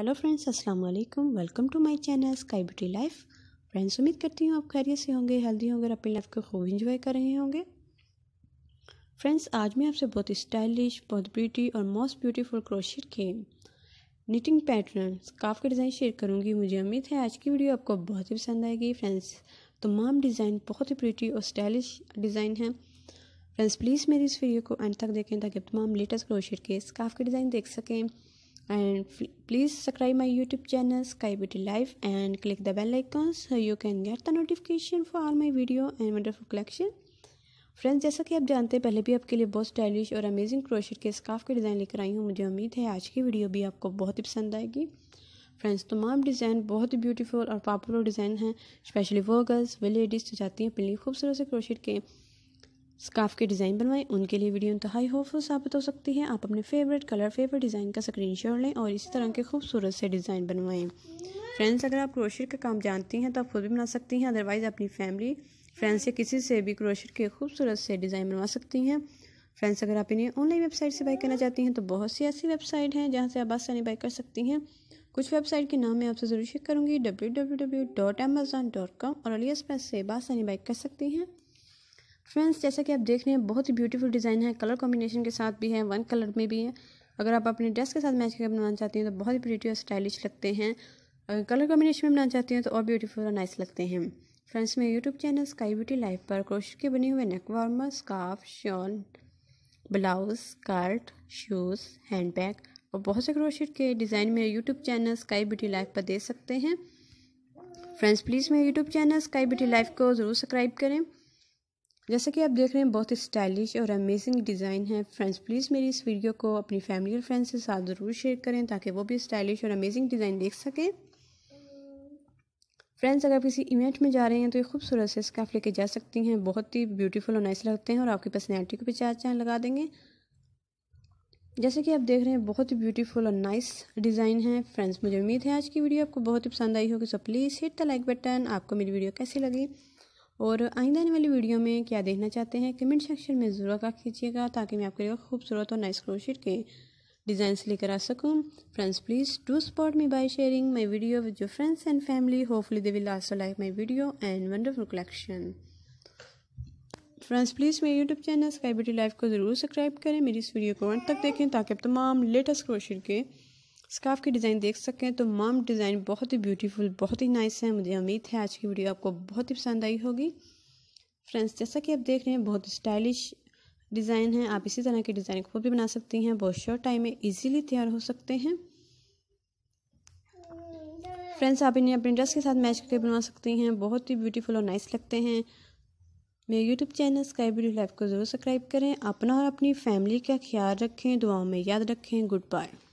hello friends अस्सलाम वालेकुम welcome to my channel sky beauty life friends उम्मीद करती हूँ आप खैरियत से होंगे हेल्दी होंगे और अपनी लाइफ को खूब इंजॉय कर रहे होंगे फ्रेंड्स आज मैं आपसे बहुत स्टाइलिश बहुत ब्यूटी और मोस्ट ब्यूटीफुल क्रोशिट के निटिंग पैटर्न स्काफ के डिज़ाइन शेयर करूँगी मुझे उम्मीद है आज की वीडियो आपको बहुत ही पसंद आएगी फ्रेंड्स तमाम डिज़ाइन बहुत ही ब्यूटी और स्टाइलिश डिज़ाइन है फ्रेंड्स प्लीज़ मेरी इस वीडियो को एंड तक देखें ताकि तमाम लेटेस्ट क्रोशिट के स्काफ के डिज़ाइन देख सकें and please subscribe my youtube channel sky beauty life and click the bell icon so you can get the notification for all my video and wonderful collection friends जैसा कि आप जानते हैं पहले भी आपके लिए बहुत स्टाइलिश और अमेजिंग क्रोशेट के स्काफ के डिज़ाइन लेकर आई हूँ मुझे उम्मीद है आज की वीडियो भी आपको बहुत ही पसंद आएगी फ्रेंड्स तमाम डिज़ाइन बहुत ही ब्यूटीफुल और पॉपुलर डिज़ाइन हैं स्पेशली वो गर्ल्स वे लेडीज़ जो जाती हैं अपने खूबसूरत से क्रोशेट के स्काफ के डिज़ाइन बनवाएं उनके लिए वीडियो इंतहाई होपफुल साबित हो सकती है आप अपने फेवरेट कलर फेवरेट डिज़ाइन का स्क्रीनशॉट लें और इसी तरह के खूबसूरत से डिज़ाइन बनवाएं फ्रेंड्स अगर आप क्रोशर का काम जानती हैं तो आप खुद भी बना सकती हैं अदरवाइज़ अपनी फैमिली फ्रेंड्स या किसी से भी क्रोशर के खूबसूरत से डिज़ाइन बनवा सकती हैं फ्रेंड्स अगर आप इन्हें ऑनलाइन वेबसाइट से बाई करना चाहती हैं तो बहुत सी ऐसी वेबसाइट हैं जहाँ से आप आसानी बाई कर सकती हैं कुछ वेबसाइट के नाम मैं आपसे ज़रूर शेयर करूँगी W W W dot Amazon dot com और अली एक्सप्रेस से बासानी बाइक कर सकती हैं फ्रेंड्स जैसा कि आप देख रहे हैं बहुत ही ब्यूटीफुल डिज़ाइन है कलर कॉम्बिनेशन के साथ भी है वन कलर में भी है अगर आप अपने ड्रेस के साथ मैच करके बनाना चाहते हैं तो बहुत ही ब्यूटी और स्टाइलिश लगते हैं अगर कलर कॉम्बिनेशन में बनाना चाहते हैं तो और ब्यूटीफुल और नाइस लगते हैं फ्रेंड्स मेरे YouTube channel sky beauty life पर क्रोश के बने हुए neck warmer scarf shawl blouse skirt shoes handbag और बहुत से क्रोशिट के डिज़ाइन मेरे YouTube channel sky beauty life पर दे सकते हैं फ्रेंड्स प्लीज़ मेरे YouTube channel sky beauty life को ज़रूर सब्सक्राइब करें जैसा कि आप देख रहे हैं बहुत ही स्टाइलिश और अमेजिंग डिज़ाइन है फ्रेंड्स प्लीज़ मेरी इस वीडियो को अपनी फैमिली और फ्रेंड्स के साथ ज़रूर शेयर करें ताकि वो भी स्टाइलिश और अमेजिंग डिज़ाइन देख सकें फ्रेंड्स अगर किसी इवेंट में जा रहे हैं तो ये खूबसूरत से स्काफ लेके जा सकती हैं बहुत ही ब्यूटीफुल और नाइस लगते हैं और आपकी पर्सनैलिटी को भी चार चार लगा देंगे जैसे कि आप देख रहे हैं बहुत ही ब्यूटीफुल और नाइस डिज़ाइन है फ्रेंड्स मुझे उम्मीद है आज की वीडियो आपको बहुत ही पसंद आई होगी so please hit the like button आपको मेरी वीडियो कैसी लगी और आइंदा आने वाली वीडियो में क्या देखना चाहते हैं कमेंट सेक्शन में ज़रूर रख कीजिएगा ताकि मैं आपके लिए खूबसूरत और नाइस क्रोशिट के डिज़ाइंस लेकर आ सकूँ friends please do support me by sharing my video with your friends and family hopefully they will also like my video and wonderful collection friends please मेरे YouTube channel sky beauty life को ज़रूर subscribe करें मेरी इस video को अंत तक देखें ताकि आप तमाम लेटेस्ट क्रोशिट के स्काफ की डिज़ाइन देख सकें तो मम डिज़ाइन बहुत ही ब्यूटीफुल बहुत ही नाइस है मुझे उम्मीद है आज की वीडियो आपको बहुत ही पसंद आई होगी फ्रेंड्स जैसा कि आप देख रहे हैं बहुत स्टाइलिश डिज़ाइन है आप इसी तरह के डिज़ाइन खुद भी बना सकती हैं बहुत शॉर्ट टाइम में इजीली तैयार हो सकते हैं फ्रेंड्स आप इन्हें अपने ड्रेस के साथ मैच करके बनवा सकती हैं बहुत ही ब्यूटीफुल और नाइस लगते हैं मेरे YouTube channel sky beauty life को ज़रूर सब्सक्राइब करें अपना और अपनी फैमिली का ख्याल रखें दुआओं में याद रखें गुड बाय